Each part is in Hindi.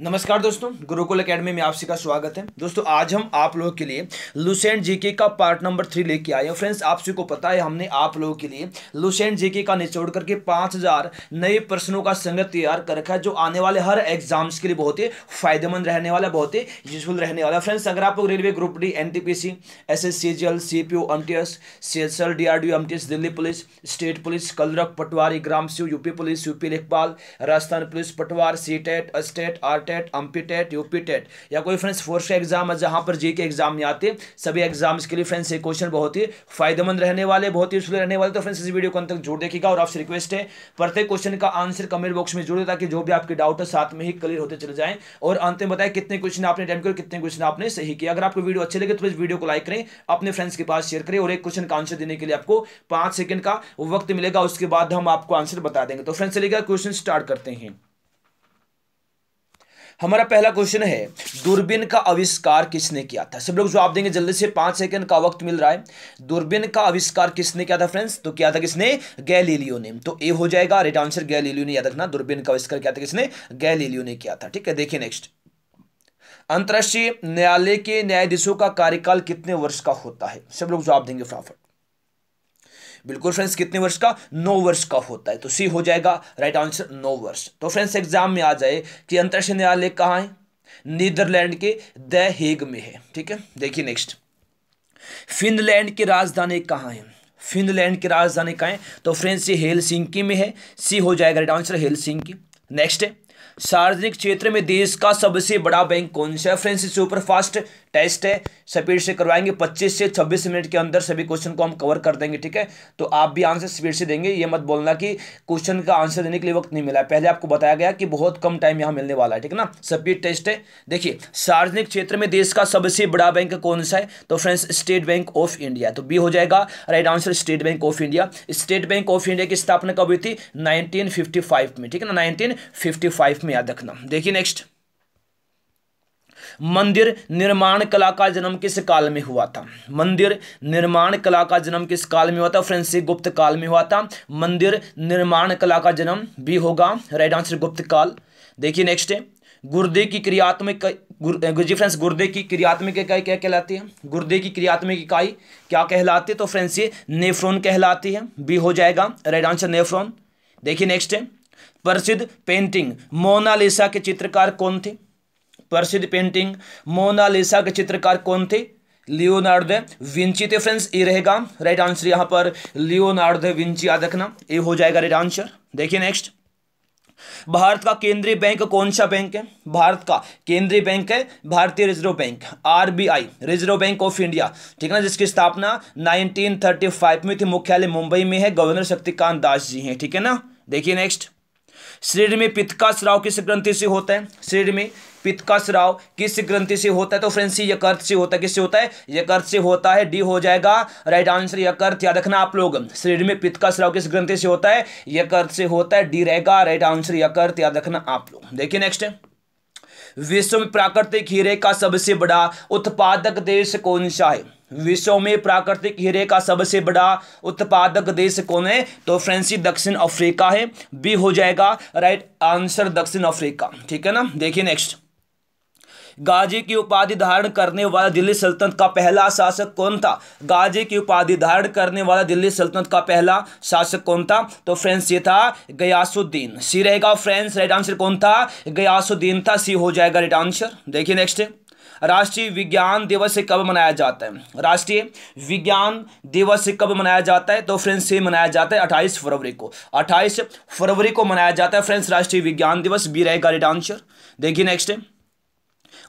नमस्कार दोस्तों गुरुकुल एकेडमी में आप का स्वागत है दोस्तों आज हम आप लोगों के लिए लुसेंट जीके का पार्ट नंबर थ्री लेके आए हैं फ्रेंड्स आप सभी को पता है हमने आप लोगों के लिए लुसेंट जीके का निचोड़ करके पाँच हजार नए प्रश्नों का संग्रह तैयार कर रखा है जो आने वाले हर एग्जाम्स के लिए बहुत ही फायदेमंद रहने वाला है बहुत ही यूजफुल रहने वाला है फ्रेंड्स अगर आप लोग railway group D N T P C S S C G L C P O M T S C S L D R D M T S Delhi police state police clerk पटवारी ग्राम सी यूपी पुलिस यूपी लेखपाल राजस्थान पुलिस पटवार सी टेट स्टेट आर शॉर्टेट अम्पीटेट यूपीटेट या कोई फ्रेंड्स फोर्स का एग्जाम है जहाँ पर जी के एग्जाम में आते सभी एग्जाम्स के लिए फ्रेंड्स ये क्वेश्चन बहुत ही फायदेमंद रहने वाले बहुत ही यूजफुल रहने वाले तो फ्रेंड्स इस वीडियो को अंत तक जोड़ देखिएगा और आपसे रिक्वेस्ट है प्रत्येक क्वेश्चन का आंसर कमेंट बॉक्स में जोड़े ताकि जो भी आपके डाउट है साथ में ही क्लियर होते चले जाए और अंत में बताए कितने क्वेश्चन आपने अटेंड किए कितने क्वेश्चन आपने सही किया अगर आपको वीडियो अच्छे लगे तो इस वीडियो को लाइक करें अपने फ्रेंड्स के पास शेयर करें और एक क्वेश्चन का आंसर देने के लिए आपको पाँच सेकंड का वक्त मिलेगा उसके बाद हम आपको आंसर बता देंगे तो फ्रेंड्स चलेगा क्वेश्चन स्टार्ट करते हैं हमारा पहला क्वेश्चन है दूरबीन का आविष्कार किसने किया था सब लोग जवाब देंगे जल्दी से पांच सेकंड का वक्त मिल रहा है दूरबीन का आविष्कार किसने किया था फ्रेंड्स तो किया था किसने गैलीलियो ने तो ए हो जाएगा राइट आंसर गैलीलियो ने याद रखना दूरबीन का आविष्कार किया था किसने गैलीलियो ने किया था ठीक है देखिए नेक्स्ट अंतर्राष्ट्रीय न्यायालय के न्यायाधीशों का कार्यकाल कितने वर्ष का होता है सब लोग जवाब देंगे फटाफट बिल्कुल फ्रेंड्स कितने वर्ष का नौ वर्ष का होता है तो सी हो जाएगा राइट आंसर नौ वर्ष तो फ्रेंड्स एग्जाम में आ जाए कि अंतरराष्ट्रीय न्यायालय कहाँ है नीदरलैंड के द हेग में है ठीक है देखिए नेक्स्ट फिनलैंड की राजधानी कहाँ है फिनलैंड की राजधानी कहाँ है तो फ्रेंड्स ये हेल में है सी हो जाएगा राइट आंसर हेल नेक्स्ट है सार्वजनिक क्षेत्र में देश का सबसे बड़ा बैंक कौन सा है फ्रेंड्स सुपर फास्ट टेस्ट है स्पीड से करवाएंगे 25 से 26 मिनट के अंदर सभी क्वेश्चन को हम कवर कर देंगे ठीक है तो आप भी आंसर स्पीड से देंगे ये मत बोलना कि क्वेश्चन का आंसर देने के लिए वक्त नहीं मिला पहले आपको बताया गया कि बहुत कम टाइम यहाँ मिलने वाला है ठीक ना स्पीड टेस्ट है देखिए सार्वजनिक क्षेत्र में देश का सबसे बड़ा बैंक कौन सा है तो friends State Bank of India तो बी हो जाएगा right answer State Bank of India State Bank of India की स्थापना कब हुई थी नाइनटीन में ठीक है ना नाइनटीन लाइफ में याद रखना देखिए नेक्स्ट मंदिर निर्माण कला का जन्म किस काल में हुआ था मंदिर निर्माण कला का जन्म किस काल में हुआ था फ्रेंसी गुप्त काल में हुआ था मंदिर निर्माण कला का जन्म भी होगा राइट आंसर गुप्त काल देखिए नेक्स्ट है गुर्दे की क्रियात्मक जी फ्रेंड्स गुर्दे की क्रियात्मक इकाई क्या कहलाती है गुर्दे की क्रियात्मक इकाई क्या कहलाती है तो फ्रेंड्स ये नेफ्रोन कहलाती है बी हो जाएगा राइट आंसर नेफ्रोन देखिए नेक्स्ट है प्रसिद्ध पेंटिंग मोनालिसा के चित्रकार कौन थे प्रसिद्ध पेंटिंग मोनालिसा के चित्रकार कौन थे लियोनार्डो विंची थे फ्रेंड्स ये रहेगा राइट आंसर यहां पर लियोनार्डो विंची याद रखना ये हो जाएगा राइट आंसर देखिए नेक्स्ट भारत का केंद्रीय बैंक कौन सा बैंक है भारत का केंद्रीय बैंक है भारतीय reserve bank RBI reserve bank of India ठीक है ना जिसकी स्थापना 1935 में थी मुख्यालय मुंबई में है गवर्नर शक्तिकांत दास जी हैं ठीक है ना देखिए नेक्स्ट शरीर में पित्त का स्राव किस ग्रंथि से होता है शरीर में पित्त का स्राव किस ग्रंथि से होता है तो फ्रेंड्स यकृत से होता है किससे होता है यकृत से होता है डी हो जाएगा राइट आंसर यकृत याद रखना आप लोग शरीर में पित्त का स्राव किस ग्रंथि से होता है यकृत से होता है डी रहेगा राइट आंसर यकृत याद रखना आप लोग देखिए नेक्स्ट विश्व में प्राकृतिक हीरे का सबसे बड़ा उत्पादक देश कौन सा है विश्व में प्राकृतिक हीरे का सबसे बड़ा उत्पादक देश कौन है तो फ्रेंसी दक्षिण अफ्रीका है बी हो जाएगा राइट आंसर दक्षिण अफ्रीका ठीक है ना देखिए नेक्स्ट गाजी की उपाधि धारण करने वाला दिल्ली सल्तनत का पहला शासक कौन था गाजी की उपाधि धारण करने वाला दिल्ली सल्तनत का पहला शासक कौन था तो फ्रेंड्स ये था गयासुद्दीन सी रहेगा फ्रेंड्स राइट आंसर कौन था गयासुद्दीन था सी हो जाएगा राइट आंसर देखिए नेक्स्ट राष्ट्रीय विज्ञान दिवस कब मनाया जाता है राष्ट्रीय विज्ञान दिवस कब मनाया जाता है तो फ्रेंड्स ये मनाया जाता है अट्ठाईस फरवरी को अट्ठाईस फरवरी को मनाया जाता है फ्रेंड्स राष्ट्रीय विज्ञान दिवस बी रहेगा राइट आंसर देखिए नेक्स्ट है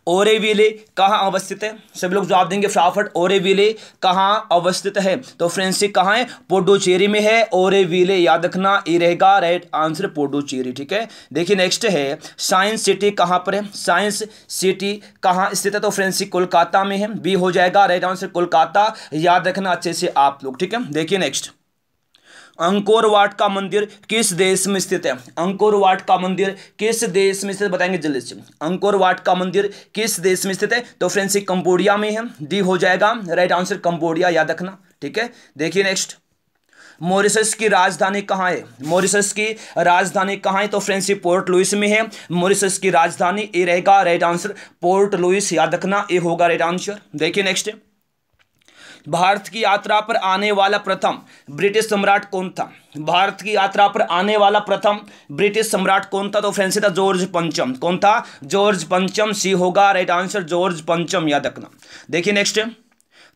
ओरेविले कहाँ अवस्थित है सभी लोग जवाब देंगे फटाफट ओरेविले कहाँ अवस्थित है तो फ्रेंड्स ये कहाँ है पोडोचेरी में है ओरेविले याद रखना ये रहेगा राइट आंसर पोडोचेरी ठीक है देखिए नेक्स्ट है साइंस सिटी कहाँ पर है साइंस सिटी कहाँ स्थित है तो फ्रेंड्स कोलकाता में है बी हो जाएगा राइट आंसर कोलकाता याद रखना अच्छे से आप लोग ठीक है देखिए नेक्स्ट अंकोर वाट का मंदिर किस देश में स्थित है अंकोर वाट का मंदिर किस देश में स्थित बताएंगे जल्दी से अंकोर वाट का मंदिर किस देश में स्थित है तो फ्रेंड्स कंबोडिया में है डी हो जाएगा राइट आंसर कंबोडिया याद रखना ठीक है देखिए नेक्स्ट मॉरिसस की राजधानी कहाँ है मॉरिसस की राजधानी कहाँ है तो फ्रेंड्स ये पोर्ट लुइस में है मॉरिसस की राजधानी ए रहेगा राइट आंसर पोर्ट लुइस याद रखना ए होगा राइट आंसर देखिए नेक्स्ट भारत की यात्रा पर आने वाला प्रथम ब्रिटिश सम्राट कौन था भारत की यात्रा पर आने वाला प्रथम ब्रिटिश सम्राट कौन था तो फ्रेंड था जॉर्ज पंचम कौन था जॉर्ज पंचम सी होगा राइट आंसर जॉर्ज पंचम याद रखना देखिए नेक्स्ट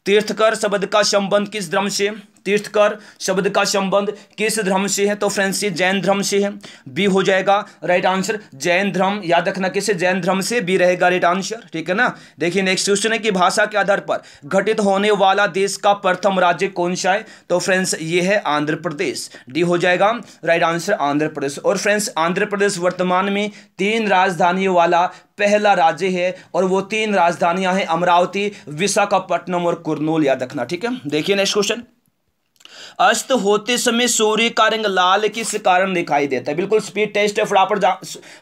तीर्थकर शब्द का संबंध किस धर्म से तीर्थकर शब्द का संबंध किस धर्म से है तो फ्रेंड्स ये जैन धर्म से है बी हो जाएगा राइट आंसर जैन धर्म याद रखना किसे जैन धर्म से बी रहेगा राइट आंसर ठीक है ना देखिए नेक्स्ट क्वेश्चन है कि भाषा के आधार पर घटित होने वाला देश का प्रथम राज्य कौन सा है तो फ्रेंड्स ये है आंध्र प्रदेश डी हो जाएगा राइट आंसर आंध्र प्रदेश और फ्रेंड्स आंध्र प्रदेश वर्तमान में तीन राजधानियों वाला पहला राज्य है और वो तीन राजधानियां हैं अमरावती विशाखापट्टनम और कुरनूल याद रखना ठीक है देखिए नेक्स्ट क्वेश्चन अस्त होते समय सूर्य का रंग लाल किस कारण दिखाई देता है बिल्कुल स्पीड टेस्ट है फटाफट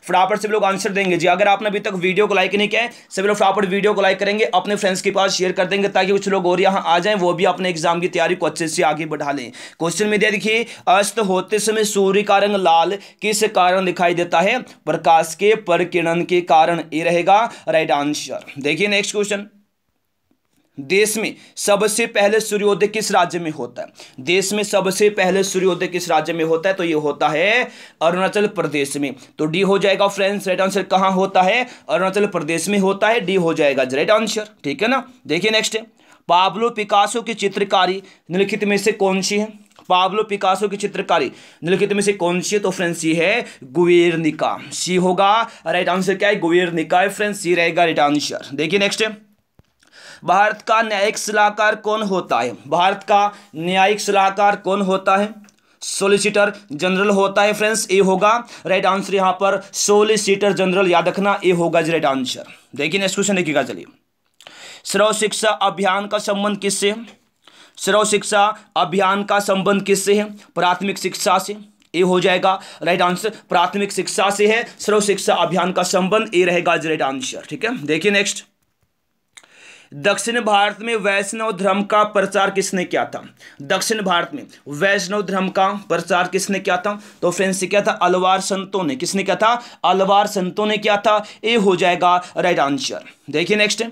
फटाफट से लोग आंसर देंगे जी अगर आपने अभी तक वीडियो को लाइक नहीं किया है सभी लोग फटाफट वीडियो को लाइक करेंगे अपने फ्रेंड्स के पास शेयर कर देंगे ताकि कुछ लोग और यहाँ आ जाए वो भी अपने एग्जाम की तैयारी को अच्छे से आगे बढ़ा लें क्वेश्चन में दिया देखिए अस्त होते समय सूर्य का रंग लाल किस कारण दिखाई देता है प्रकाश के प्रकिरण के कारण ये रहेगा राइट आंसर देखिए नेक्स्ट क्वेश्चन देश में सबसे पहले सूर्योदय किस राज्य में होता है देश में सबसे पहले सूर्योदय किस राज्य में होता है तो ये होता है अरुणाचल प्रदेश में तो डी हो जाएगा फ्रेंड्स राइट आंसर कहां होता है अरुणाचल प्रदेश में होता है डी हो जाएगा राइट आंसर ठीक है ना देखिए नेक्स्ट है पाब्लो पिकासो की चित्रकारी निम्नलिखित में से कौन सी है पाब्लो पिकासो की चित्रकारी निम्नलिखित में से कौन सी है तो फ्रेंड्स ये है गुवेरनिका सी होगा राइट आंसर क्या है गुवेरनिका है फ्रेंड्स सी रहेगा राइट आंसर देखिए नेक्स्ट है भारत का न्यायिक सलाहकार कौन होता है भारत का न्यायिक सलाहकार कौन होता है सोलिसिटर जनरल होता है फ्रेंड्स ये होगा राइट आंसर यहां पर सोलिसिटर जनरल याद रखना ये होगा जी राइट आंसर देखिए नेक्स्ट क्वेश्चन देखिएगा चलिए सर्व शिक्षा अभियान का संबंध किससे है सर्व शिक्षा अभियान का संबंध किससे है प्राथमिक शिक्षा से ये हो जाएगा राइट आंसर प्राथमिक शिक्षा से है सर्व शिक्षा अभियान का संबंध ए रहेगा जी राइट आंसर ठीक है देखिए नेक्स्ट दक्षिण भारत में वैष्णव धर्म का प्रचार किसने किया था दक्षिण भारत में वैष्णव धर्म का प्रचार किसने किया था तो फ्रेंड्स क्या था अलवार संतों ने किसने किया था अलवार संतों ने किया था ये हो जाएगा राइट आंसर देखिए नेक्स्ट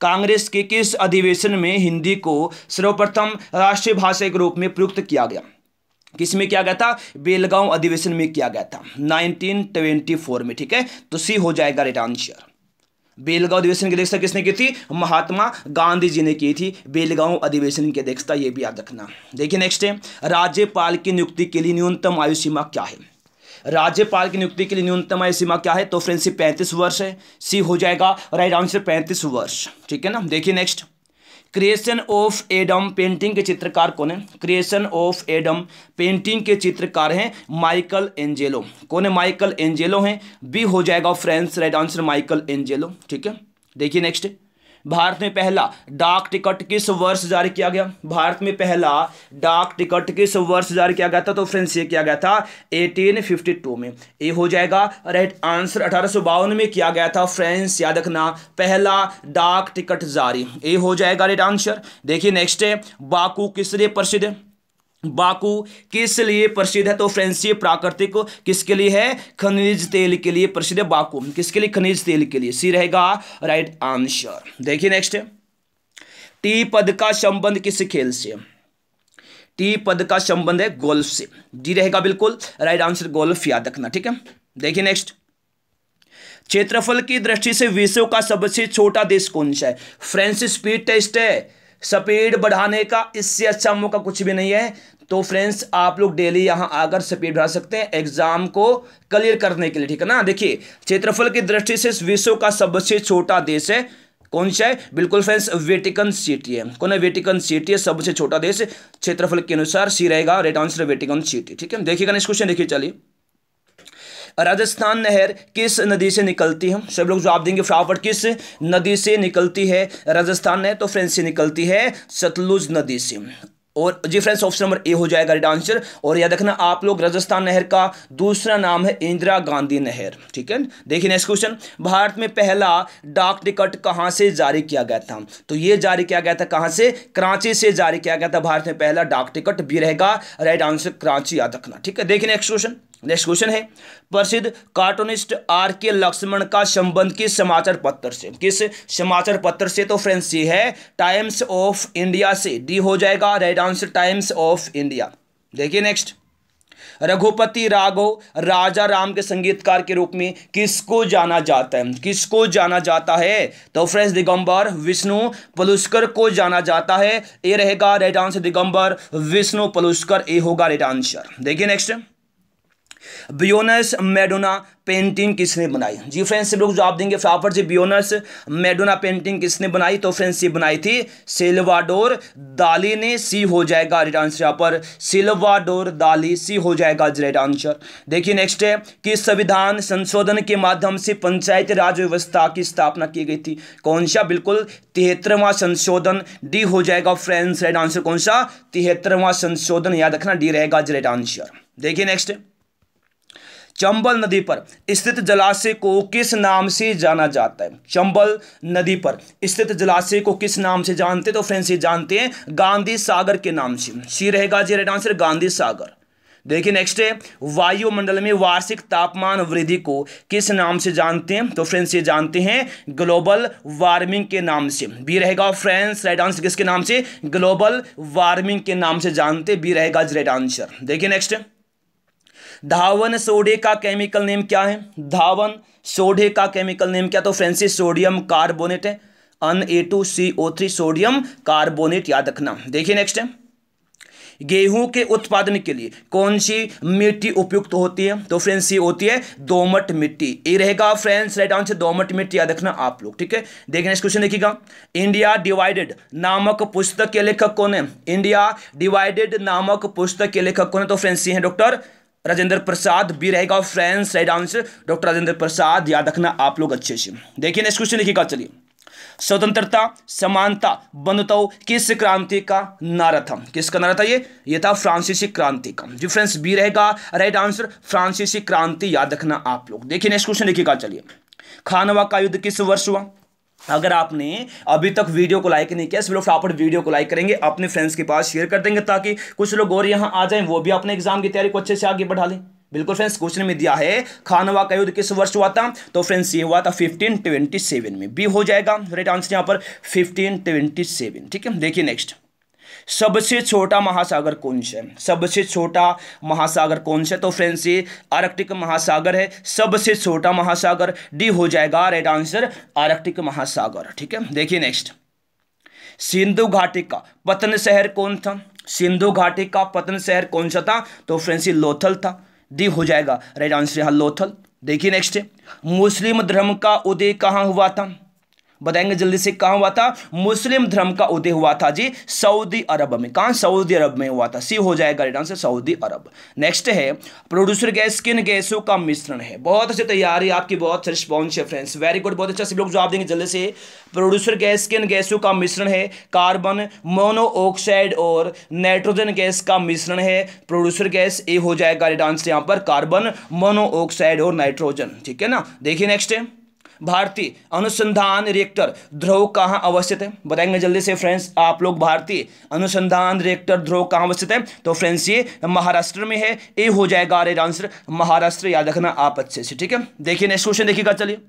कांग्रेस के किस अधिवेशन में हिंदी को सर्वप्रथम राष्ट्रीय भाषा के रूप में प्रयुक्त किया गया किसमें किया गया था बेलगांव अधिवेशन में किया गया था 1924 में ठीक है तो सी हो जाएगा राइट आंसर बेलगांव अधिवेशन की अध्यक्षता किसने की थी महात्मा गांधी जी ने की थी बेलगांव अधिवेशन की अध्यक्षता ये भी याद रखना देखिए नेक्स्ट है राज्यपाल की नियुक्ति के लिए न्यूनतम आयु सीमा क्या है राज्यपाल की नियुक्ति के लिए न्यूनतम आयु सीमा क्या है तो फ्रेंड सी पैंतीस वर्ष है सी हो जाएगा राइट आंसर पैंतीस वर्ष ठीक है ना देखिए next creation of Adam painting के चित्रकार कौन है क्रिएशन ऑफ एडम पेंटिंग के चित्रकार हैं माइकल एंजेलो कौन है माइकल एंजेलो हैं बी हो जाएगा friends right answer Michelangelo ठीक है देखिए नेक्स्ट भारत में पहला डाक टिकट किस वर्ष जारी किया गया भारत में पहला डाक टिकट किस वर्ष जारी किया गया था तो फ्रेंड्स ये किया गया था 1852 में ये हो जाएगा राइट आंसर अठारह में किया गया था फ्रेंड्स याद रखना पहला डाक टिकट जारी ये हो जाएगा राइट आंसर देखिए नेक्स्ट है बाकू किस लिए प्रसिद्ध है बाकू किस लिए प्रसिद्ध है तो ये प्राकृतिक किसके लिए है खनिज तेल के लिए प्रसिद्ध है बाकू किसके लिए खनिज तेल के लिए सी रहेगा राइट आंसर देखिए नेक्स्ट टी पद का संबंध किस खेल से टी पद का संबंध है गोल्फ से जी रहेगा बिल्कुल राइट आंसर गोल्फ याद रखना ठीक है देखिए नेक्स्ट क्षेत्रफल की दृष्टि से विश्व का सबसे छोटा देश कौन सा है फ्रांस स्पीड टेस्ट है स्पीड बढ़ाने का इससे अच्छा मौका कुछ भी नहीं है तो फ्रेंड्स आप लोग डेली यहां आकर स्पीड बढ़ा सकते हैं एग्जाम को क्लियर करने के लिए ठीक है ना देखिए क्षेत्रफल की दृष्टि से विश्व का सबसे छोटा देश है कौन सा है बिल्कुल फ्रेंड्स वेटिकन सिटी है कौन है वेटिकन सिटी है सबसे छोटा देश क्षेत्रफल के अनुसार सी रहेगा राइट आंसर वेटिकन सिटी ठीक है देखिएगा नेक्स्ट क्वेश्चन देखिए चलिए राजस्थान नहर किस नदी से निकलती है सब लोग जवाब देंगे फटाफट किस नदी से निकलती है राजस्थान नहर तो फ्रेंड्स से निकलती है सतलुज नदी से और जी फ्रेंड्स ऑप्शन नंबर ए हो जाएगा राइट आंसर और याद रखना आप लोग राजस्थान नहर का दूसरा नाम है इंदिरा गांधी नहर ठीक है देखिए नेक्स्ट क्वेश्चन भारत में पहला डाक टिकट कहाँ से जारी किया गया था तो ये जारी किया गया था कहाँ से कराची से जारी किया गया था भारत में पहला डाक टिकट भी रहेगा राइट आंसर कराची याद रखना ठीक है देखिए नेक्स्ट क्वेश्चन नेक्स्ट क्वेश्चन है प्रसिद्ध कार्टूनिस्ट आर के लक्ष्मण का संबंध किस समाचार पत्र से किस समाचार पत्र से तो फ्रेंड्स ये है टाइम्स ऑफ इंडिया से डी हो जाएगा right answer Times of India देखिए नेक्स्ट रघुपति राघव राजा राम के संगीतकार के रूप में किसको जाना जाता है किसको जाना जाता है तो फ्रेंड्स दिगंबर विष्णु पलुष्कर को जाना जाता है ए रहेगा right answer Digambar Vishnu Paluskar A होगा राइट आंसर देखिए नेक्स्ट बियोनस मेडोना पेंटिंग किसने बनाई जी फ्रेंड्स लोग जवाब देंगे फटाफट जी बियोनस मेडोना पेंटिंग किसने बनाई तो फ्रेंड्स ये बनाई थी सिल्वाडोर दाली ने सी हो जाएगा राइट आंसर यहाँ पर सिल्वाडोर दाली सी हो जाएगा राइट आंसर देखिए नेक्स्ट है कि संविधान संशोधन के माध्यम से पंचायत राज व्यवस्था की स्थापना की गई थी कौन सा बिल्कुल तिहत्तरवा संशोधन डी हो जाएगा फ्रेंड्स राइट आंसर कौन सा तिहत्तरवा संशोधन याद रखना डी रहेगा राइट आंसर देखिए नेक्स्ट है चंबल नदी पर स्थित जलाशय को किस नाम से जाना जाता है चंबल नदी पर स्थित जलाशय को किस नाम से जानते तो फ्रेंड्स ये जानते हैं गांधी सागर के नाम से सी रहेगा जी राइट आंसर गांधी सागर देखिए नेक्स्ट है वायुमंडल में वार्षिक तापमान वृद्धि को किस नाम से जानते हैं तो फ्रेंड्स ये जानते हैं ग्लोबल वार्मिंग के नाम से बी रहेगा फ्रेंड्स राइट आंसर किसके नाम से ग्लोबल वार्मिंग के नाम से जानते बी रहेगा जी राइट आंसर देखिए नेक्स्ट है धावन सोडे का केमिकल नेम क्या है धावन सोडे का केमिकल नेम क्या तो फ्रेंसिस सोडियम कार्बोनेट है N A two C O three sodium carbonate याद रखना देखिए नेक्स्ट है गेहूं के उत्पादन के लिए कौन सी मिट्टी उपयुक्त होती है तो फ्रेंड्स ये होती है दोमट मिट्टी ये रहेगा फ्रेंड्स राइट आंसर दोमट मिट्टी याद रखना आप लोग ठीक है देखिए नेक्स्ट क्वेश्चन देखिएगा इंडिया डिवाइडेड नामक पुस्तक के लेखक कौन है इंडिया डिवाइडेड नामक पुस्तक के लेखक कौन है तो फ्रेंड्स ये है डॉक्टर राजेंद्र प्रसाद बी रहेगा friends right answer doctor Rajendra Prasad याद रखना आप लोग अच्छे से देखिए नेक्स्ट क्वेश्चन लिखिएगा चलिए स्वतंत्रता समानता बंधुताओं किस क्रांति का नारा था किसका नारा था ये ये था फ्रांसीसी क्रांति का जी फ्रेंड्स बी रहेगा राइट आंसर फ्रांसीसी क्रांति याद रखना आप लोग देखिए नेक्स्ट क्वेश्चन देखिएगा चलिए खानवा का युद्ध किस वर्ष हुआ अगर आपने अभी तक वीडियो को लाइक नहीं किया इस वीडियो फटाफट वीडियो को लाइक करेंगे अपने फ्रेंड्स के पास शेयर कर देंगे ताकि कुछ लोग और यहाँ आ जाएं वो भी अपने एग्जाम की तैयारी को अच्छे से आगे बढ़ा लें बिल्कुल फ्रेंड्स क्वेश्चन में दिया है खानवा का युद्ध किस वर्ष हुआ था तो फ्रेंड्स ये हुआ था फिफ्टीन में बी हो जाएगा राइट आंसर यहाँ पर फिफ्टीन ठीक है देखिए नेक्स्ट सबसे छोटा महासागर कौन सा है सबसे छोटा महासागर कौन सा तो फ्रेंड्स ये आर्कटिक महासागर है सबसे छोटा महासागर डी हो जाएगा राइट आंसर आर्कटिक महासागर ठीक है देखिए नेक्स्ट सिंधु घाटी का पतन शहर कौन था सिंधु घाटी का पतन शहर कौन सा था तो फ्रेंड्स ये लोथल था डी हो जाएगा राइट आंसर यहाँ लोथल देखिए नेक्स्ट मुस्लिम धर्म का उदय कहाँ हुआ था बताएंगे जल्दी से कहा हुआ था मुस्लिम धर्म का उदय हुआ था जी सऊदी अरब में कहा सऊदी अरब में हुआ था सी हो जाएगा रिटर्न सऊदी अरब नेक्स्ट है प्रोड्यूसर गैस किन गैसों का मिश्रण है बहुत अच्छी तैयारी आपकी बहुत अच्छी रिस्पॉन्स है फ्रेंड्स वेरी गुड बहुत अच्छा सब लोग जवाब देंगे जल्दी से प्रोड्यूसर गैस किन गैसों का मिश्रण है कार्बन मोनोऑक्साइड और नाइट्रोजन गैस का मिश्रण है प्रोड्यूसर गैस ए हो जाएगा रिटर्न यहां पर कार्बन मोनोऑक्साइड और नाइट्रोजन ठीक है ना देखिए नेक्स्ट है भारतीय अनुसंधान रिएक्टर ध्रुव कहाँ अवस्थित है बताएंगे जल्दी से फ्रेंड्स आप लोग भारतीय अनुसंधान रिएक्टर ध्रुव कहाँ अवस्थित है तो फ्रेंड्स ये महाराष्ट्र में है ए हो जाएगा अरे आंसर महाराष्ट्र याद रखना आप अच्छे से ठीक है देखिए नेक्स्ट क्वेश्चन देखिएगा चलिए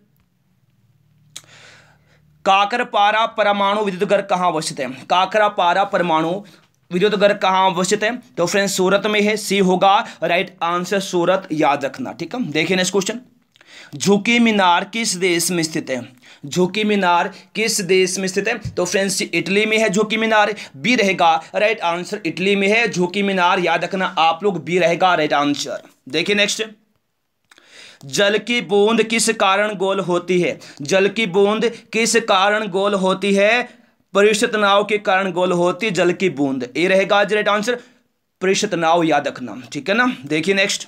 काकरपारा परमाणु विद्युत घर कहाँ अवस्थित है काकरापारा परमाणु विद्युत घर कहाँ अवस्थित है तो फ्रेंड्स सूरत में है सी होगा राइट आंसर सूरत याद रखना ठीक है देखिए नेक्स्ट क्वेश्चन झुकी मीनार किस देश में स्थित है झुकी मीनार किस देश में स्थित है तो फ्रेंड्स इटली में है झुकी मीनार बी रहेगा राइट आंसर इटली में है झुकी मीनार याद रखना आप लोग बी रहेगा राइट आंसर देखिए नेक्स्ट जल की बूंद किस कारण गोल होती है जल की बूंद किस कारण गोल होती है परिष्ठ तनाव के कारण गोल होती है जल की बूंद ए रहेगा आज राइट आंसर परिष्ठ तनाव याद रखना ठीक है ना देखिए नेक्स्ट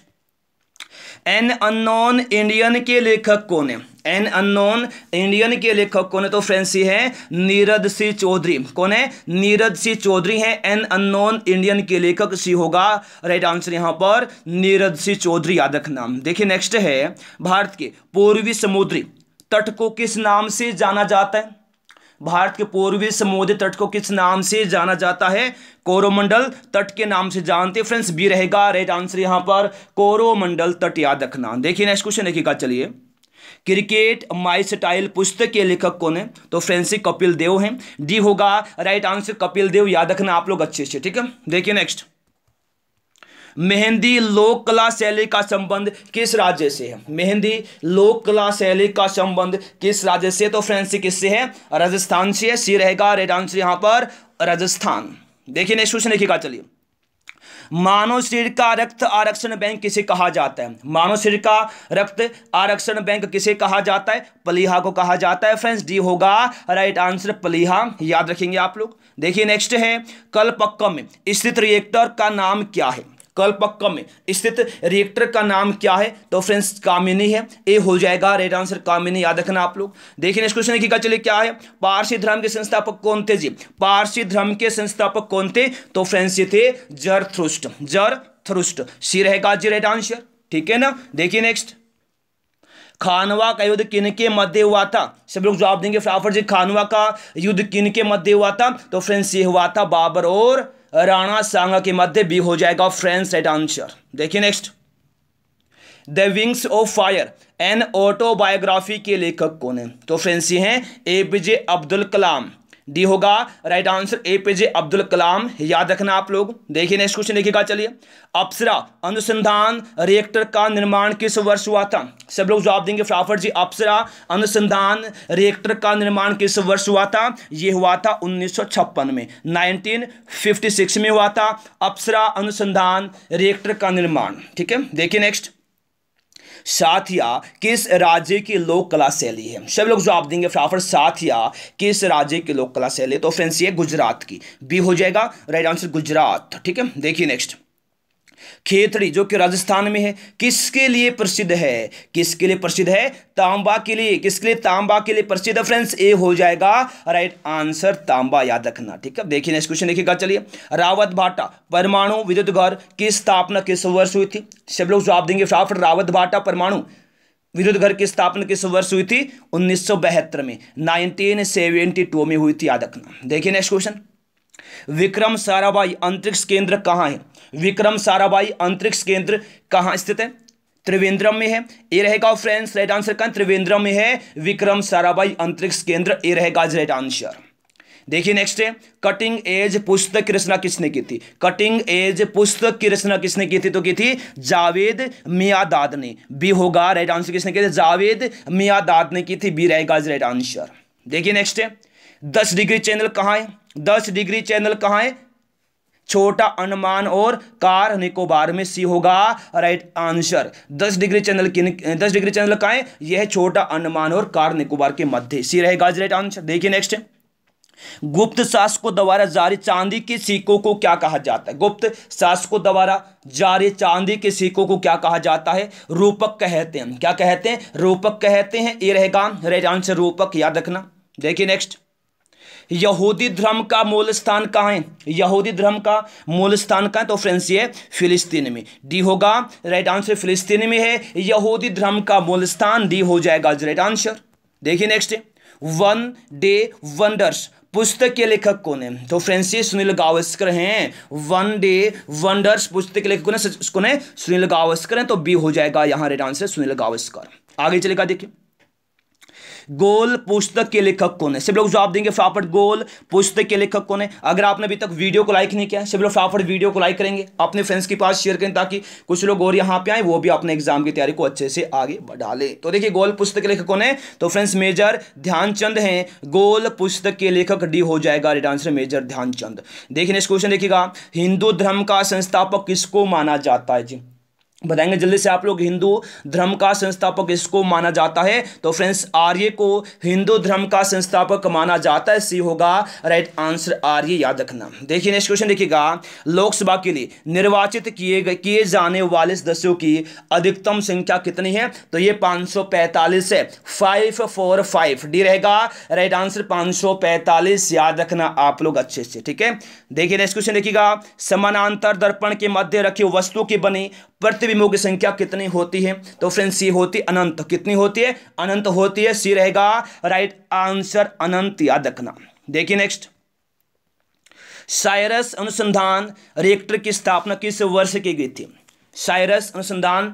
एन अननोन इंडियन के लेखक कौन है एन अननोन इंडियन के लेखक कौन है तो ये है नीरज सिंह चौधरी कौन है नीरज सिंह चौधरी है एन अननोन इंडियन के लेखक सी होगा राइट आंसर यहां पर नीरज सिंह चौधरी याद रखना देखिए नेक्स्ट है भारत के पूर्वी समुद्री तट को किस नाम से जाना जाता है भारत के पूर्वी समुद्री तट को किस नाम से जाना जाता है कोरोमंडल तट के नाम से जानते फ्रेंड्स बी रहेगा राइट आंसर यहां पर कोरोमंडल तट याद रखना देखिए नेक्स्ट क्वेश्चन देखिएगा चलिए क्रिकेट माई स्टाइल पुस्तक के लेखक कौन है तो फ्रेंड्स कपिल देव हैं डी होगा राइट आंसर कपिल देव याद रखना आप लोग अच्छे से ठीक है देखिए नेक्स्ट मेहंदी लोक कला शैली का संबंध किस राज्य से है मेहंदी लोक कला शैली का संबंध किस राज्य से तो फ्रेंड्स किससे है राजस्थान से है सी रहेगा रेड आंसर यहाँ पर राजस्थान देखिए नेक्स्ट क्वेश्चन देखिएगा चलिए मानव शरीर का रक्त आरक्षण बैंक किसे कहा जाता है मानव शरीर का रक्त आरक्षण बैंक किसे कहा जाता है पलीहा को कहा जाता है फ्रेंड्स डी होगा राइट आंसर पलीहा याद रखेंगे आप लोग देखिए नेक्स्ट है कलपक्कम स्थित रिएक्टर का नाम क्या है कल्पक्कम में स्थित रिएक्टर का नाम क्या है तो फ्रेंड्स कामिनी है ए हो जाएगा राइट आंसर कामिनी याद रखना आप लोग देखिए नेक्स्ट क्वेश्चन देखिएगा चलिए क्या है पारसी धर्म के संस्थापक कौन थे जी पारसी धर्म के संस्थापक कौन थे तो फ्रेंड्स ये थे जरथ्रुस्ट जरथ्रुस्ट सी रहेगा जी राइट आंसर ठीक है ना देखिए नेक्स्ट खानवा का युद्ध किन के मध्य हुआ था सब लोग जवाब देंगे फटाफट जी खानवा का युद्ध किन के मध्य हुआ था तो फ्रेंड्स ये हुआ था बाबर और राणा सांगा के मध्य भी हो जाएगा फ्रेंड्स एट आंसर देखिए next the wings of fire an autobiography के लेखक कौन है तो फ्रेंड्स ये हैं एपीजे अब्दुल कलाम डी होगा right answer A J Abdul Kalam याद रखना आप लोग देखिए नेक्स्ट क्वेश्चन देखिएगा चलिए अप्सरा अनुसंधान रिएक्टर का निर्माण किस वर्ष हुआ था सब लोग जवाब देंगे फ्राफर जी अप्सरा अनुसंधान रिएक्टर का निर्माण किस वर्ष हुआ था यह हुआ था उन्नीस में नाइनटीन में हुआ था अप्सरा अनुसंधान रिएक्टर का निर्माण ठीक है देखिए नेक्स्ट साथिया किस राज्य की लोक कला शैली है सब लोग जवाब देंगे फटाफट साथिया किस राज्य की लोक कला शैली तो फ्रेंड्स ये गुजरात की बी हो जाएगा राइट आंसर गुजरात ठीक है देखिए नेक्स्ट खेतड़ी जो कि राजस्थान में है किसके लिए प्रसिद्ध है किसके लिए प्रसिद्ध है तांबा के लिए किसके लिए तांबा के लिए प्रसिद्ध है फ्रेंड्स ए हो जाएगा राइट आंसर तांबा याद रखना ठीक है देखिए नेक्स्ट क्वेश्चन देखिएगा चलिए रावत भाटा परमाणु विद्युत घर की स्थापना किस वर्ष हुई थी सब लोग जवाब देंगे फटाफट रावत भाटा परमाणु विद्युत घर की स्थापना किस वर्ष हुई थी उन्नीस में नाइनटीन में हुई थी याद रखना देखिए नेक्स्ट क्वेश्चन विक्रम साराभाई अंतरिक्ष केंद्र कहाँ है विक्रम साराभाई अंतरिक्ष केंद्र कहाँ स्थित है त्रिवेंद्रम में है ए रहेगा फ्रेंड्स राइट आंसर कहा त्रिवेंद्रम में है विक्रम साराभाई अंतरिक्ष केंद्र ए रहेगा राइट आंसर देखिए नेक्स्ट है कटिंग एज पुस्तक की रचना किसने की थी कटिंग एज पुस्तक की रचना किसने की थी तो की थी जावेद मियादाद ने बी होगा राइट आंसर किसने की थी जावेद मियादाद ने की थी बी रहेगा राइट आंसर देखिए नेक्स्ट है दस डिग्री चैनल कहाँ है दस डिग्री चैनल कहाँ है छोटा अनुमान और कार निकोबार में सी होगा राइट आंसर दस डिग्री चैनल किन दस डिग्री चैनल कहाँ है यह छोटा अनुमान और कार निकोबार के मध्य सी रहेगा राइट आंसर देखिए नेक्स्ट गुप्त शासकों द्वारा जारी चांदी के सिक्कों को क्या कहा जाता है गुप्त शासकों द्वारा जारी चांदी के सिक्कों को क्या कहा जाता है रूपक कहते हैं क्या कहते हैं रूपक कहते हैं ये रहेगा राइट आंसर रूपक याद रखना देखिए नेक्स्ट यहूदी धर्म का मूल स्थान कहाँ है यहूदी धर्म का मूल स्थान कहाँ है तो फ्रेंड्स ये फिलिस्तीन में डी होगा राइट आंसर फिलिस्तीन में है यहूदी धर्म का मूल स्थान डी हो जाएगा राइट आंसर देखिए नेक्स्ट वन डे वंडर्स पुस्तक के लेखक कौन है तो फ्रेंड्स ये सुनील गावस्कर हैं वन डे वंडर्स पुस्तक के लेखक कौन है कौन है सुनील गावस्कर हैं तो बी हो जाएगा यहाँ रेट आंसर सुनील गावस्कर आगे चलेगा देखिए गोल पुस्तक के लेखक कौन है सब लोग जवाब देंगे फटाफट गोल पुस्तक के लेखक कौन है अगर आपने अभी तक वीडियो को लाइक नहीं किया सब लोग फाफट वीडियो को लाइक करेंगे अपने फ्रेंड्स के पास शेयर करें ताकि कुछ लोग और यहाँ पे आए वो भी अपने एग्जाम की तैयारी को अच्छे से आगे बढ़ा ले तो देखिए गोल पुस्तक के लेखक कौन है तो फ्रेंड्स मेजर ध्यानचंद हैं गोल पुस्तक के लेखक डी हो जाएगा रिट आंसर मेजर ध्यानचंद देखिए नेक्स्ट क्वेश्चन देखिएगा हिंदू धर्म का संस्थापक किसको माना जाता है जी बताएंगे जल्दी से आप लोग हिंदू धर्म का संस्थापक इसको माना जाता है तो फ्रेंड्स आर्य को हिंदू धर्म का संस्थापक माना जाता है सी होगा राइट आंसर आर्य याद रखना देखिए नेक्स्ट क्वेश्चन देखिएगा लोकसभा के लिए निर्वाचित किए किए जाने वाले सदस्यों की अधिकतम संख्या कितनी है तो ये 545 है फाइव फोर फाइव डी रहेगा राइट आंसर पाँच याद रखना आप लोग अच्छे से ठीक है देखिए नेक्स्ट क्वेश्चन देखिएगा समानांतर दर्पण के मध्य रखी वस्तु की बनी प्रतिबिंब विमों की संख्या कितनी होती है तो फ्रेंड सी होती अनंत कितनी होती है अनंत होती है सी रहेगा राइट आंसर अनंत याद रखना देखिए नेक्स्ट साइरस अनुसंधान रिएक्टर की स्थापना किस वर्ष की गई थी साइरस अनुसंधान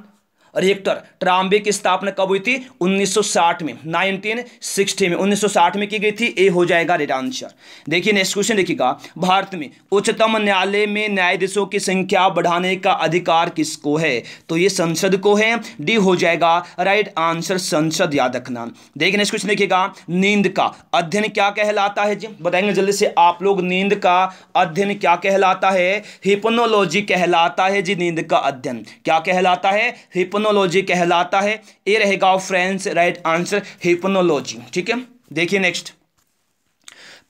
रिएक्टर ट्राम्बे की स्थापना कब हुई थी 1960 में 1960 में 1960 में की गई थी ए हो जाएगा रेट आंसर देखिए नेक्स्ट क्वेश्चन देखिएगा भारत में उच्चतम न्यायालय में न्यायाधीशों की संख्या बढ़ाने का अधिकार किसको है तो ये संसद को है डी हो जाएगा राइट आंसर संसद याद रखना देखिए नेक्स्ट क्वेश्चन देखिएगा नींद का अध्ययन क्या कहलाता है जी बताएंगे जल्दी से आप लोग नींद का अध्ययन क्या कहलाता है हिप्नोलॉजी कहलाता है जी नींद का अध्ययन क्या कहलाता है हिप्नो हिप्नोलॉजी कहलाता है ये रहेगा फ्रेंड्स राइट आंसर हिप्नोलॉजी ठीक है देखिए नेक्स्ट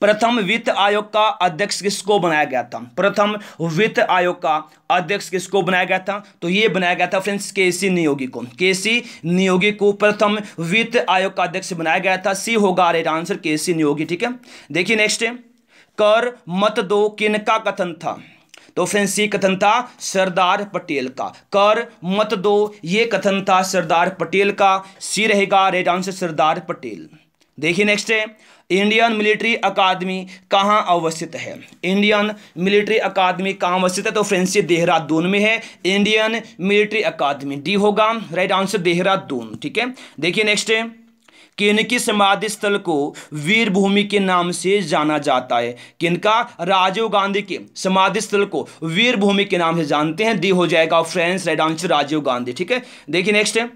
प्रथम वित्त आयोग का अध्यक्ष किसको बनाया गया था प्रथम वित्त आयोग का अध्यक्ष किसको बनाया गया था तो ये बनाया गया था फ्रेंड्स केसी नियोगी को केसी नियोगी को प्रथम वित्त आयोग का अध्यक्ष बनाया गया था सी होगा राइट आंसर केसी नियोगी ठीक है देखिए नेक्स्ट कर मत दो किनका कथन था तो फ्रेंड्स ये कथन था सरदार पटेल का कर मत दो ये कथन था सरदार पटेल का सी रहेगा रेड आंसर सरदार पटेल देखिए नेक्स्ट है इंडियन मिलिट्री अकादमी कहाँ अवस्थित है इंडियन मिलिट्री अकादमी कहाँ अवस्थित है तो फ्रेंड्स ये देहरादून में है इंडियन मिलिट्री अकादमी डी होगा राइट आंसर देहरादून ठीक है देखिए नेक्स्ट है किनकी समाधि स्थल को वीर भूमि के नाम से जाना जाता है किनका राजीव गांधी के समाधि स्थल को वीरभूमि के नाम से जानते हैं दी हो जाएगा friends right answer Rajiv Gandhi ठीक है देखिए नेक्स्ट है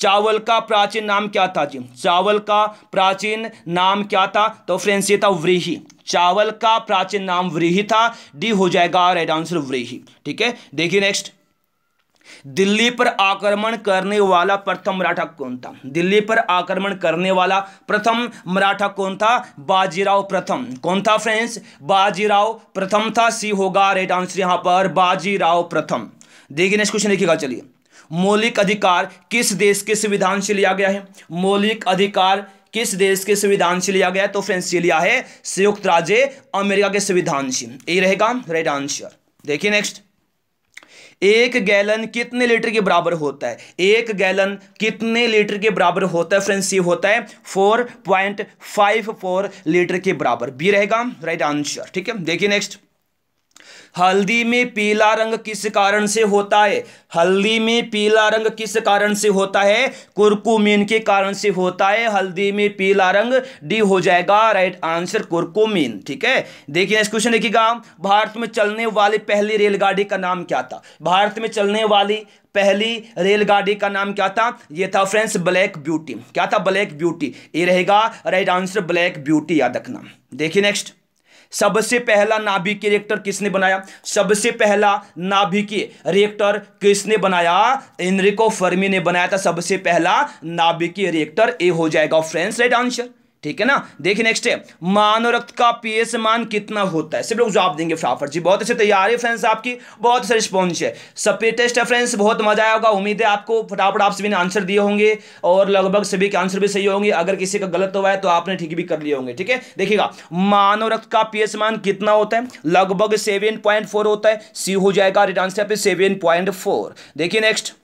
चावल का प्राचीन नाम क्या था जी चावल का प्राचीन नाम क्या था तो फ्रेंड्स ये था व्रीही चावल का प्राचीन नाम व्रीही था डी हो जाएगा राइट आंसर व्रीही ठीक है देखिए नेक्स्ट दिल्ली पर आक्रमण करने वाला प्रथम मराठा कौन था दिल्ली पर आक्रमण करने वाला प्रथम मराठा कौन था बाजीराव प्रथम कौन था फ्रेंड्स बाजीराव प्रथम था सी होगा राइट आंसर यहां पर बाजीराव प्रथम देखिए नेक्स्ट क्वेश्चन देखिएगा चलिए मौलिक अधिकार किस देश के संविधान से लिया गया है मौलिक अधिकार किस देश के संविधान से लिया गया तो फ्रेंड्स ये लिया है संयुक्त राज्य अमेरिका के संविधान से ये रहेगा राइट आंसर देखिए नेक्स्ट एक गैलन कितने लीटर के बराबर होता है एक गैलन कितने लीटर के बराबर होता है फ्रेंड्स ये होता है four point five four litre के बराबर बी रहेगा राइट आंसर ठीक है देखिए नेक्स्ट हल्दी में पीला रंग किस कारण से होता है हल्दी में पीला रंग किस कारण से होता है कुरकुमिन के कारण से होता है हल्दी में पीला रंग डी हो जाएगा राइट आंसर कुरकुमिन ठीक है देखिए नेक्स्ट क्वेश्चन देखिएगा भारत में चलने वाली पहली रेलगाड़ी का नाम क्या था भारत में चलने वाली पहली रेलगाड़ी का नाम क्या था ये था फ्रेंड्स ब्लैक ब्यूटी क्या था ब्लैक ब्यूटी ये रहेगा राइट आंसर ब्लैक ब्यूटी याद रखना देखिए नेक्स्ट सबसे पहला नाभिकीय रिएक्टर किसने बनाया सबसे पहला नाभिकीय रिएक्टर किसने बनाया इनरिको फर्मी ने बनाया था सबसे पहला नाभिकीय रिएक्टर ए हो जाएगा फ्रेंड्स राइट आंसर ठीक है ना देखिए नेक्स्ट है मानव रक्त का पीएस मान कितना होता है सब लोग जवाब देंगे फटाफट जी बहुत अच्छी तैयारी फ्रेंड्स आपकी बहुत अच्छा रिस्पॉन्स है सभी टेस्ट है फ्रेंड्स बहुत मजा आया होगा उम्मीद है आपको फटाफट आप सभी ने आंसर दिए होंगे और लगभग सभी के आंसर भी सही होंगे अगर किसी का गलत हुआ है तो आपने ठीक भी कर लिए होंगे ठीक है देखिएगा मानव रक्त का पीएस मान कितना होता है लगभग सेवन होता है सी हो जाएगा रिटर्न सेवन सेवन देखिए नेक्स्ट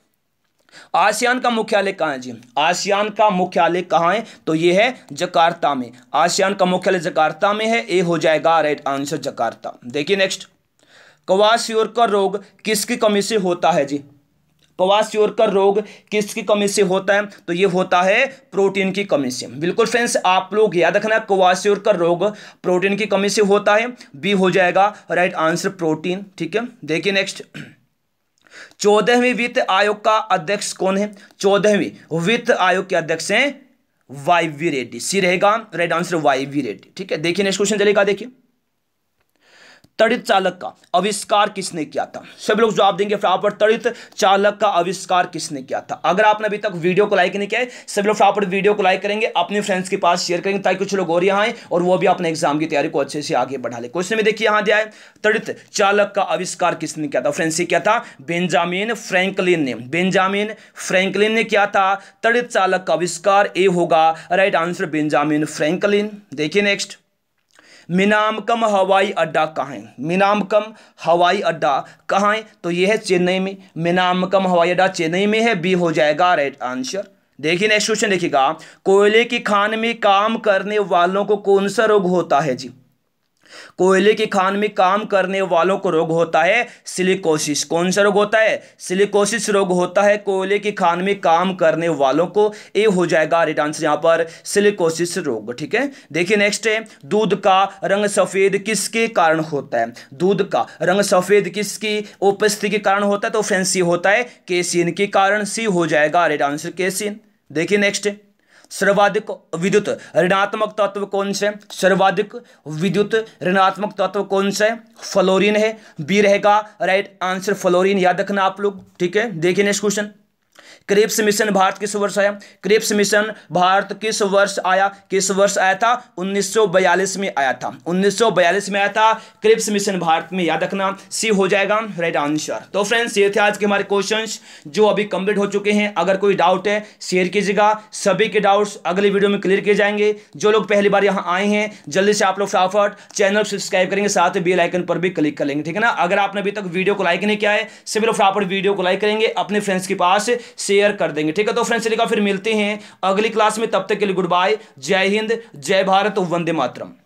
आसियान का मुख्यालय कहाँ है जी आसियान का मुख्यालय कहाँ है तो ये है जकार्ता में आसियान का मुख्यालय जकार्ता में है ए हो जाएगा राइट आंसर जकार्ता देखिए नेक्स्ट का रोग किसकी कमी से होता है जी का रोग किसकी कमी से होता है तो ये होता है प्रोटीन की कमी से बिल्कुल फ्रेंड्स आप लोग याद रखना कवास्योरकर रोग प्रोटीन की कमी से होता है बी हो जाएगा राइट आंसर प्रोटीन ठीक है देखिए नेक्स्ट चौदहवीं वित्त आयोग का अध्यक्ष कौन है चौदहवीं वित्त आयोग के अध्यक्ष हैं वाई वी रेड्डी सी रहेगा right answer Y V Reddy ठीक है देखिए नेक्स्ट क्वेश्चन चलेगा देखिए तड़ित चालक का आविष्कार किसने किया था सभी लोग जवाब देंगे फटाफट तड़ित चालक का आविष्कार किसने किया था अगर आपने अभी तक वीडियो को लाइक नहीं किया है सभी लोग फटाफट वीडियो को लाइक करेंगे अपने फ्रेंड्स के पास शेयर करेंगे ताकि कुछ लोग और यहाँ आए और वो भी अपने एग्जाम की तैयारी को अच्छे से आगे बढ़ा ले क्वेश्चन में देखिए यहाँ दिया है तड़ित चालक का आविष्कार किसने किया था फ्रेंड्स क्या था बेंजामिन फ्रेंकलिन ने बेंजामिन फ्रेंकलिन ने किया था तड़ित चालक का आविष्कार ए होगा राइट आंसर बेंजामिन फ्रेंकलिन देखिए नेक्स्ट मिनामकम हवाई अड्डा कहाँ है मिनामकम हवाई अड्डा कहाँ है तो यह है चेन्नई में मिनामकम हवाई अड्डा चेन्नई में है बी हो जाएगा राइट आंसर देखिए नेक्स्ट क्वेश्चन देखिएगा कोयले की खान में काम करने वालों को कौन सा रोग होता है जी कोयले की खान में काम करने वालों को रोग होता है सिलिकोसिस कौन सा रोग होता है सिलिकोसिस रोग होता है कोयले की खान में काम करने वालों को ए हो जाएगा राइट आंसर यहां पर सिलिकोसिस रोग ठीक है देखिए नेक्स्ट है दूध का रंग सफ़ेद किसके कारण होता है दूध का रंग सफ़ेद किसकी उपस्थिति के कारण होता है तो फ्रेंड सी होता है केसिन के कारण सी हो जाएगा राइट आंसर केसिन देखिए नेक्स्ट है सर्वाधिक विद्युत ऋणात्मक तत्व कौन से सर्वाधिक विद्युत ऋणात्मक तत्व कौन से फ्लोरीन है बी रहेगा राइट आंसर फ्लोरीन याद रखना आप लोग ठीक है देखिए next question Cripps mission Bharat किस वर्ष आया क्रिप्स मिशन भारत किस वर्ष आया किस वर्ष आया था 1942 में आया था 1942 में आया था क्रिप्स मिशन भारत में याद रखना सी हो जाएगा राइट आंसर तो फ्रेंड्स ये थे आज के हमारे क्वेश्चंस जो अभी कंप्लीट हो चुके हैं अगर कोई डाउट है शेयर कीजिएगा सभी के डाउट्स अगले वीडियो में क्लियर किए जाएंगे जो लोग पहली बार यहाँ आए हैं जल्दी से आप लोग फटाफट चैनल सब्सक्राइब करेंगे साथ ही बेल आइकन पर भी क्लिक कर लेंगे ठीक है ना अगर आपने अभी तक वीडियो को लाइक नहीं किया है सभी लोग फटाफट वीडियो को लाइक करेंगे अपने फ्रेंड्स के पास शेयर कर देंगे ठीक है तो फ्रेंड्स चलिएगा फिर मिलते हैं अगली क्लास में तब तक के लिए गुड बाय जय हिंद जय भारत वंदे मातरम